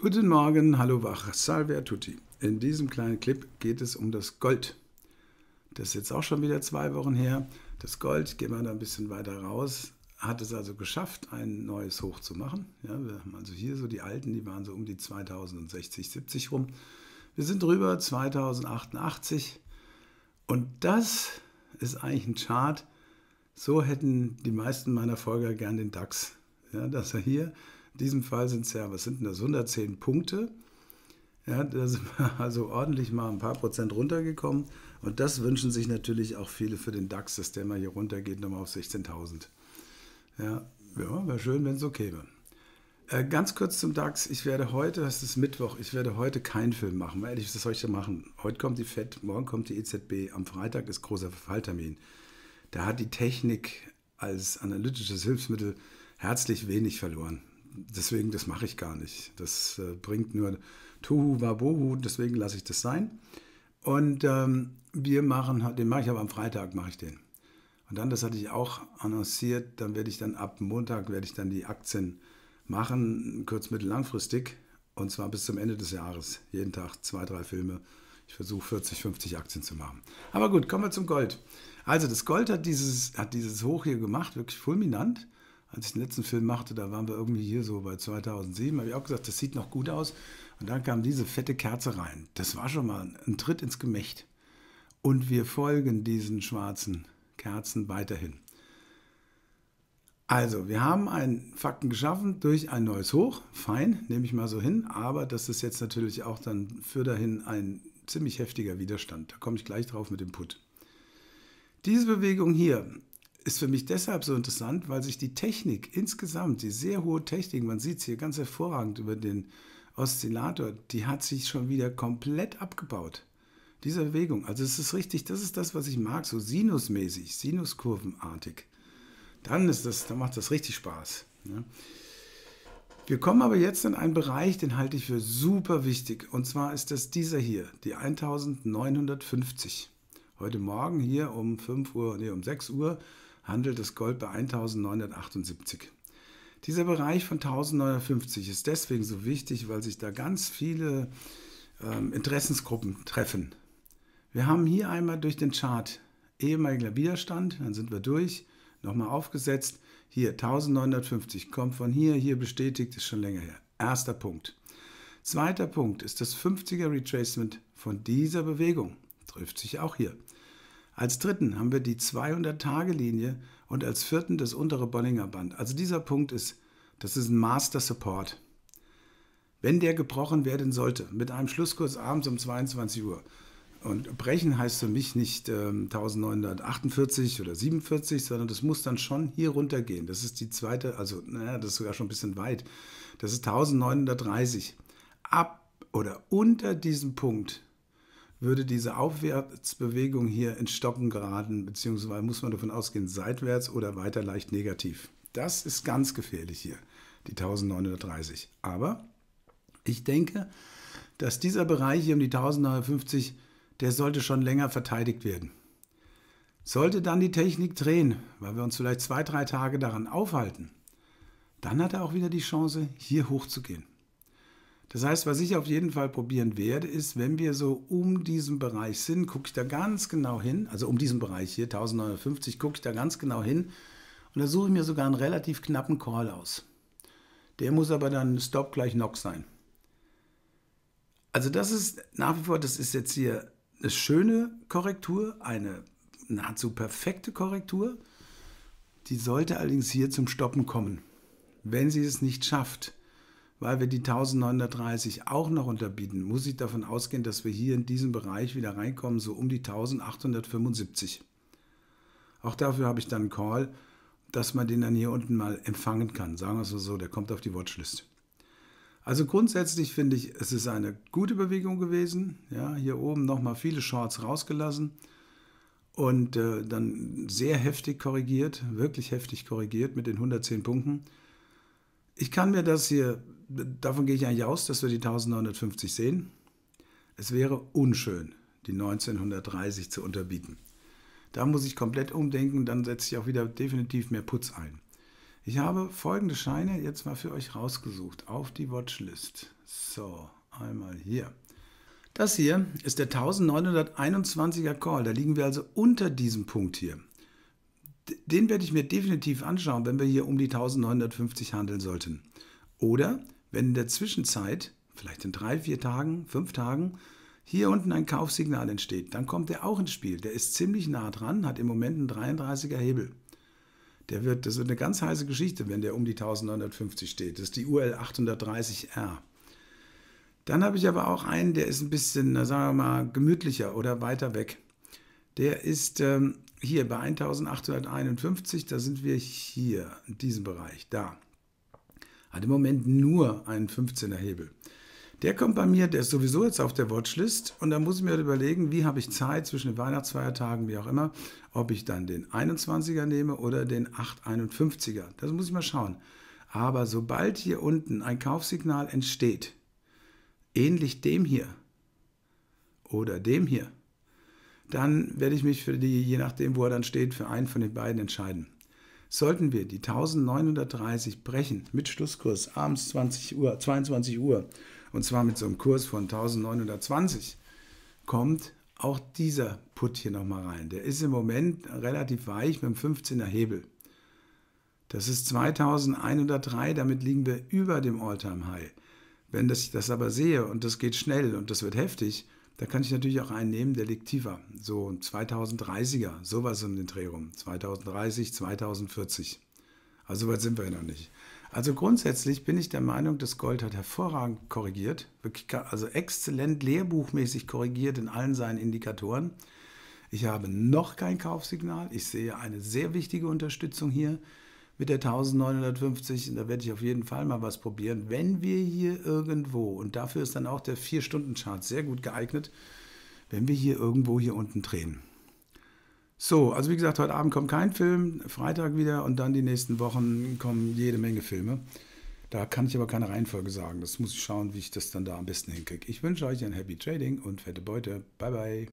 Guten Morgen, hallo wach, salve a tutti. In diesem kleinen Clip geht es um das Gold. Das ist jetzt auch schon wieder zwei Wochen her. Das Gold, gehen wir da ein bisschen weiter raus, hat es also geschafft, ein neues Hoch zu machen. Ja, wir haben also hier so die alten, die waren so um die 2060, 70 rum. Wir sind drüber 2088 und das ist eigentlich ein Chart. So hätten die meisten meiner Folger gern den DAX. Ja, dass er hier in diesem Fall sind es ja, was sind denn das, 110 Punkte. Ja, da sind wir also ordentlich mal ein paar Prozent runtergekommen. Und das wünschen sich natürlich auch viele für den DAX, dass der mal hier runtergeht, nochmal auf 16.000. Ja, ja wäre schön, wenn es so käme. Äh, ganz kurz zum DAX. Ich werde heute, das ist Mittwoch, ich werde heute keinen Film machen. Ehrlich, was soll ich da machen? Heute kommt die FED, morgen kommt die EZB, am Freitag ist großer Verfalltermin. Da hat die Technik als analytisches Hilfsmittel herzlich wenig verloren deswegen, das mache ich gar nicht. Das äh, bringt nur Tuhu Wabuhu, deswegen lasse ich das sein. Und ähm, wir machen, halt, den mache ich aber am Freitag, mache ich den. Und dann, das hatte ich auch annonciert, dann werde ich dann ab Montag, werde ich dann die Aktien machen, kurz-, mittel-, langfristig. Und zwar bis zum Ende des Jahres. Jeden Tag zwei, drei Filme. Ich versuche 40, 50 Aktien zu machen. Aber gut, kommen wir zum Gold. Also das Gold hat dieses, hat dieses Hoch hier gemacht, wirklich fulminant als ich den letzten Film machte, da waren wir irgendwie hier so bei 2007, habe ich auch gesagt, das sieht noch gut aus. Und dann kam diese fette Kerze rein. Das war schon mal ein Tritt ins Gemächt. Und wir folgen diesen schwarzen Kerzen weiterhin. Also, wir haben einen Fakten geschaffen durch ein neues Hoch. Fein, nehme ich mal so hin. Aber das ist jetzt natürlich auch dann für dahin ein ziemlich heftiger Widerstand. Da komme ich gleich drauf mit dem Put. Diese Bewegung hier ist für mich deshalb so interessant, weil sich die Technik insgesamt, die sehr hohe Technik, man sieht es hier ganz hervorragend über den Oszillator, die hat sich schon wieder komplett abgebaut. Diese Bewegung, also es ist richtig, das ist das, was ich mag, so sinusmäßig, sinuskurvenartig. Dann, ist das, dann macht das richtig Spaß. Ne? Wir kommen aber jetzt in einen Bereich, den halte ich für super wichtig. Und zwar ist das dieser hier, die 1950. Heute Morgen hier um 5 Uhr, nee, um 6 Uhr handelt das Gold bei 1978. Dieser Bereich von 1950 ist deswegen so wichtig, weil sich da ganz viele ähm, Interessensgruppen treffen. Wir haben hier einmal durch den Chart ehemaliger Widerstand, dann sind wir durch, nochmal aufgesetzt. Hier 1950 kommt von hier, hier bestätigt, ist schon länger her. Erster Punkt. Zweiter Punkt ist das 50er Retracement von dieser Bewegung. Trifft sich auch hier. Als dritten haben wir die 200-Tage-Linie und als vierten das untere Bollinger Band. Also dieser Punkt ist, das ist ein Master Support. Wenn der gebrochen werden sollte, mit einem Schlusskurs abends um 22 Uhr, und brechen heißt für mich nicht ähm, 1948 oder 47, sondern das muss dann schon hier runtergehen. Das ist die zweite, also naja, das ist sogar schon ein bisschen weit. Das ist 1930. Ab oder unter diesem Punkt würde diese Aufwärtsbewegung hier in Stocken geraten, beziehungsweise muss man davon ausgehen, seitwärts oder weiter leicht negativ. Das ist ganz gefährlich hier, die 1930. Aber ich denke, dass dieser Bereich hier um die 1950, der sollte schon länger verteidigt werden. Sollte dann die Technik drehen, weil wir uns vielleicht zwei, drei Tage daran aufhalten, dann hat er auch wieder die Chance, hier hochzugehen. Das heißt, was ich auf jeden Fall probieren werde, ist, wenn wir so um diesen Bereich sind, gucke ich da ganz genau hin, also um diesen Bereich hier, 1950, gucke ich da ganz genau hin und da suche ich mir sogar einen relativ knappen Call aus. Der muss aber dann Stop gleich Knock sein. Also das ist nach wie vor, das ist jetzt hier eine schöne Korrektur, eine nahezu perfekte Korrektur. Die sollte allerdings hier zum Stoppen kommen. Wenn sie es nicht schafft, weil wir die 1930 auch noch unterbieten, muss ich davon ausgehen, dass wir hier in diesen Bereich wieder reinkommen, so um die 1875. Auch dafür habe ich dann einen Call, dass man den dann hier unten mal empfangen kann. Sagen wir es mal so, der kommt auf die Watchlist. Also grundsätzlich finde ich, es ist eine gute Bewegung gewesen. Ja, hier oben nochmal viele Shorts rausgelassen und äh, dann sehr heftig korrigiert, wirklich heftig korrigiert mit den 110 Punkten. Ich kann mir das hier, davon gehe ich eigentlich aus, dass wir die 1950 sehen. Es wäre unschön, die 1930 zu unterbieten. Da muss ich komplett umdenken, dann setze ich auch wieder definitiv mehr Putz ein. Ich habe folgende Scheine jetzt mal für euch rausgesucht auf die Watchlist. So, einmal hier. Das hier ist der 1921er Call. Da liegen wir also unter diesem Punkt hier. Den werde ich mir definitiv anschauen, wenn wir hier um die 1950 handeln sollten. Oder wenn in der Zwischenzeit, vielleicht in drei, vier Tagen, fünf Tagen, hier unten ein Kaufsignal entsteht, dann kommt der auch ins Spiel. Der ist ziemlich nah dran, hat im Moment einen 33er Hebel. Der wird, das wird eine ganz heiße Geschichte, wenn der um die 1950 steht. Das ist die UL 830R. Dann habe ich aber auch einen, der ist ein bisschen, sagen wir mal, gemütlicher oder weiter weg. Der ist ähm, hier bei 1851, da sind wir hier in diesem Bereich, da. Hat im Moment nur einen 15er Hebel. Der kommt bei mir, der ist sowieso jetzt auf der Watchlist und da muss ich mir halt überlegen, wie habe ich Zeit zwischen den Weihnachtsfeiertagen, wie auch immer, ob ich dann den 21er nehme oder den 851er. Das muss ich mal schauen. Aber sobald hier unten ein Kaufsignal entsteht, ähnlich dem hier oder dem hier, dann werde ich mich für die, je nachdem, wo er dann steht, für einen von den beiden entscheiden. Sollten wir die 1930 brechen mit Schlusskurs abends 20 Uhr, 22 Uhr, und zwar mit so einem Kurs von 1920, kommt auch dieser Put hier nochmal rein. Der ist im Moment relativ weich mit einem 15er Hebel. Das ist 2103, damit liegen wir über dem Alltime high Wenn ich das aber sehe und das geht schnell und das wird heftig, da kann ich natürlich auch einen nehmen, der liegt tiefer, so 2030er, sowas um den Dreh rum, 2030, 2040. Also weit sind wir ja noch nicht. Also grundsätzlich bin ich der Meinung, das Gold hat hervorragend korrigiert, also exzellent lehrbuchmäßig korrigiert in allen seinen Indikatoren. Ich habe noch kein Kaufsignal. Ich sehe eine sehr wichtige Unterstützung hier mit der 1950, da werde ich auf jeden Fall mal was probieren. Wenn wir hier irgendwo, und dafür ist dann auch der 4-Stunden-Chart sehr gut geeignet, wenn wir hier irgendwo hier unten drehen. So, also wie gesagt, heute Abend kommt kein Film, Freitag wieder und dann die nächsten Wochen kommen jede Menge Filme. Da kann ich aber keine Reihenfolge sagen. Das muss ich schauen, wie ich das dann da am besten hinkriege. Ich wünsche euch ein Happy Trading und fette Beute. Bye, bye.